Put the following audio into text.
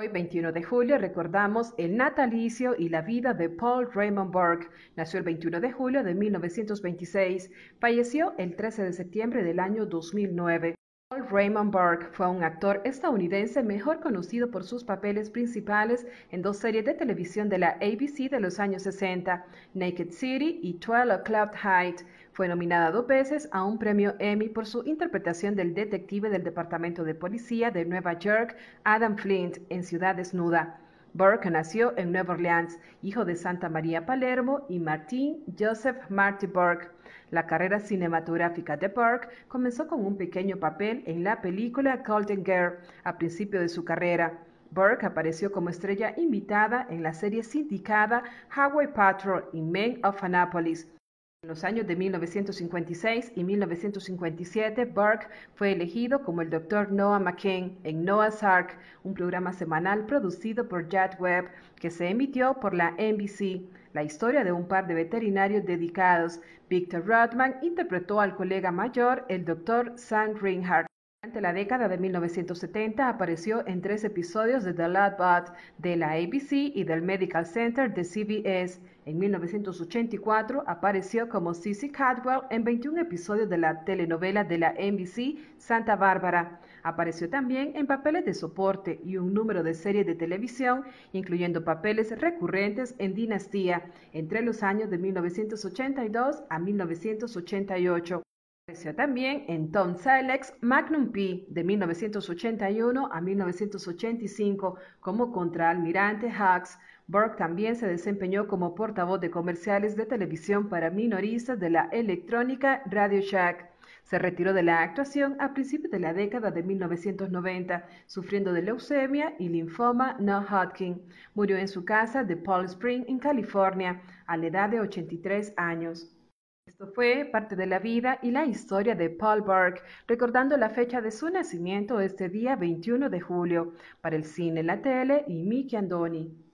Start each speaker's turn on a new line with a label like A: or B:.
A: Hoy, 21 de julio, recordamos el natalicio y la vida de Paul Raymond Burke. Nació el 21 de julio de 1926, falleció el 13 de septiembre del año 2009. Paul Raymond Burke fue un actor estadounidense mejor conocido por sus papeles principales en dos series de televisión de la ABC de los años 60, Naked City y *Twelve O'Clock Height. Fue nominada dos veces a un premio Emmy por su interpretación del detective del Departamento de Policía de Nueva York, Adam Flint, en Ciudad Desnuda. Burke nació en Nueva Orleans, hijo de Santa María Palermo y Martin Joseph Marty Burke. La carrera cinematográfica de Burke comenzó con un pequeño papel en la película Golden Girl a principio de su carrera. Burke apareció como estrella invitada en la serie sindicada Highway Patrol y Men of Annapolis. En los años de 1956 y 1957, Burke fue elegido como el Dr. Noah McCain en Noah's Ark, un programa semanal producido por Jad Webb que se emitió por la NBC. La historia de un par de veterinarios dedicados. Victor Rodman interpretó al colega mayor, el Dr. Sam Reinhardt. Durante la década de 1970 apareció en tres episodios de The Love Bot de la ABC y del Medical Center de CBS. En 1984 apareció como Cissy Cadwell en 21 episodios de la telenovela de la NBC Santa Bárbara. Apareció también en papeles de soporte y un número de series de televisión, incluyendo papeles recurrentes en Dinastía, entre los años de 1982 a 1988. Apareció también en Tom silex Magnum P de 1981 a 1985 como contraalmirante Hux. Burke también se desempeñó como portavoz de comerciales de televisión para minoristas de la electrónica Radio Shack. Se retiró de la actuación a principios de la década de 1990, sufriendo de leucemia y linfoma no Hodgkin. Murió en su casa de Paul Spring, en California, a la edad de 83 años. Esto fue parte de la vida y la historia de Paul Burke, recordando la fecha de su nacimiento este día 21 de julio, para el cine, la tele y Mickey Andoni.